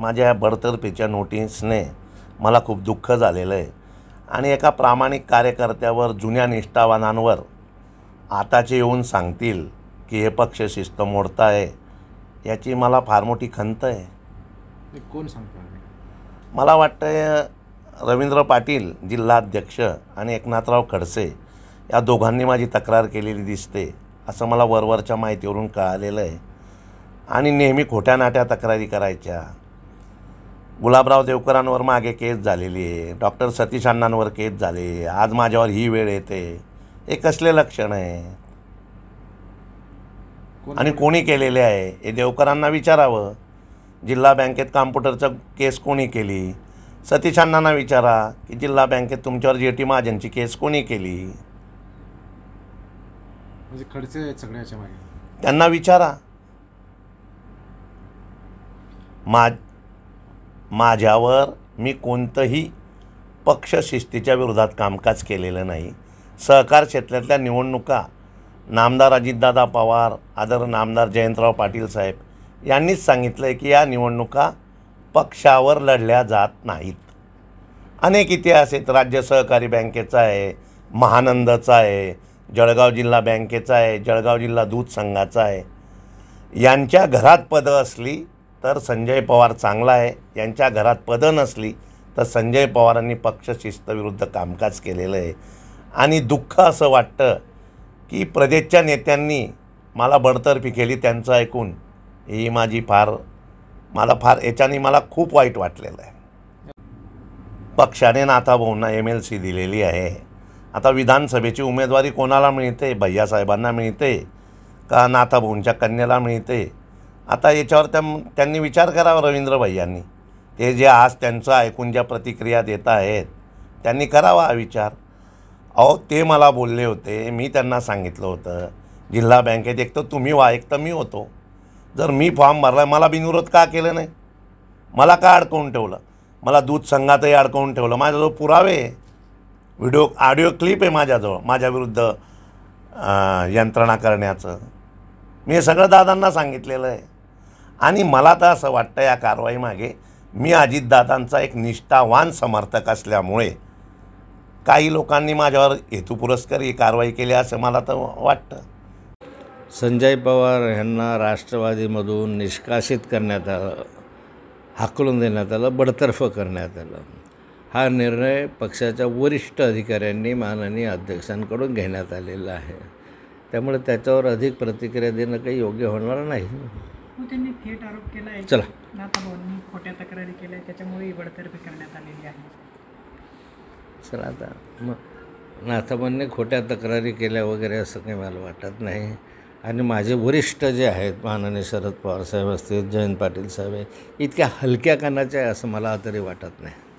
माझ्या बडतर्फीच्या नोटीसने मला खूप दुःख झालेलं आहे आणि एका प्रामाणिक कार्यकर्त्यावर जुन्या निष्ठावानांवर आताचे येऊन सांगतील की हे पक्ष शिस्त मोडत आहे याची मला फार मोठी खंत आहे कोण सांगतो मला वाटतं रवींद्र पाटील जिल्हाध्यक्ष आणि एकनाथराव खडसे या दोघांनी माझी तक्रार केलेली दिसते असं मला वरवरच्या माहितीवरून कळालेलं आहे आणि नेहमी खोट्या नाट्या तक्रारी करायच्या गुलाबराव देवकरांवर मागे केस झालेली आहे डॉक्टर सतीश अण्णांवर केस झाले आज माझ्यावर ही वेळ येते हे कसले लक्षण आहे आणि कोणी केलेले आहे हे देवकरांना विचारावं जिल्हा बँकेत कॉम्प्युटरचं केस कोणी केली सतीश अण्णांना विचारा की जिल्हा बँकेत तुमच्यावर जे टी महाजनची केस कोणी केली म्हणजे खडसे सगळ्याच्या मागे त्यांना विचारा मा माझ्यावर मी कोणतंही पक्षशिस्तीच्या विरोधात कामकाज केलेलं नाही सहकार क्षेत्रातल्या निवडणुका नामदार अजितदादा पवार आदर नामदार जयंतराव पाटील साहेब यांनीच सांगितलं आहे की या निवडणुका पक्षावर लढल्या जात नाहीत अनेक इतिहास आहेत राज्य सहकारी बँकेचा आहे महानंदचा आहे जळगाव जिल्हा बँकेचा आहे जळगाव जिल्हा दूध संघाचा आहे यांच्या घरात पदं असली तर संजय पवार चांगला आहे यांच्या घरात पदं नसली तर संजय पवारांनी पक्षशिस्तविरुद्ध कामकाज केलेलं आहे आणि दुःख असं वाटतं की प्रदेशच्या नेत्यांनी मला बडतर्फी केली त्यांचं ऐकून ही माझी फार मला फार याच्याने मला खूप वाईट वाटलेलं आहे पक्षाने नाथाभाऊंना एम एल सी दिलेली आहे आता विधानसभेची उमेदवारी कोणाला मिळते भैयासाहेबांना मिळते का नाथाभाऊंच्या कन्याला मिळते आता याच्यावर त्या त्यांनी विचार करावा रवींद्रभाई यांनी ते जे आज त्यांचं ऐकून ज्या प्रतिक्रिया देत आहेत त्यांनी करावा हा विचार अहो ते मला बोलले होते मी त्यांना सांगितलं होतं जिल्हा बँकेत एक तर तुम्ही वा एक तर मी होतो जर मी फॉर्म भरला मला बिनविरोध का केलं नाही मला का अडकवून ठेवलं मला दूध संघातही अडकवून ठेवलं माझ्याजवळ पुरावे व्हिडिओ ऑडिओ क्लिप आहे माझ्याजवळ माझ्याविरुद्ध यंत्रणा करण्याचं मी हे सगळं दादांना सांगितलेलं आहे आणि मला तर असं वाटतं या कारवाईमागे मी अजितदादांचा एक निष्ठावान समर्थक असल्यामुळे काही लोकांनी माझ्यावर हेतुपुरस्कर ही कारवाई केली असं मला तर वाटतं संजय पवार यांना राष्ट्रवादीमधून निष्कासित करण्यात आलं हाकलून देण्यात आलं बडतर्फ करण्यात आलं हा निर्णय पक्षाच्या वरिष्ठ अधिकाऱ्यांनी माननीय अध्यक्षांकडून घेण्यात आलेला आहे त्यामुळे त्याच्यावर अधिक प्रतिक्रिया देणं काही योग्य होणार नाही हो, थेट आरोप चला खोट्या तक्रारी केल्या त्याच्यामुळे आलेली आहे चला आता मग नाथाबांनी खोट्या तक्रारी केल्या वगैरे असं काही मला वाटत नाही आणि माझे वरिष्ठ जे आहेत माननीय शरद पवार साहेब असतील जयंत पाटील साहेब आहेत इतक्या हलक्या कानाचे आहे असं मला तरी वाटत नाही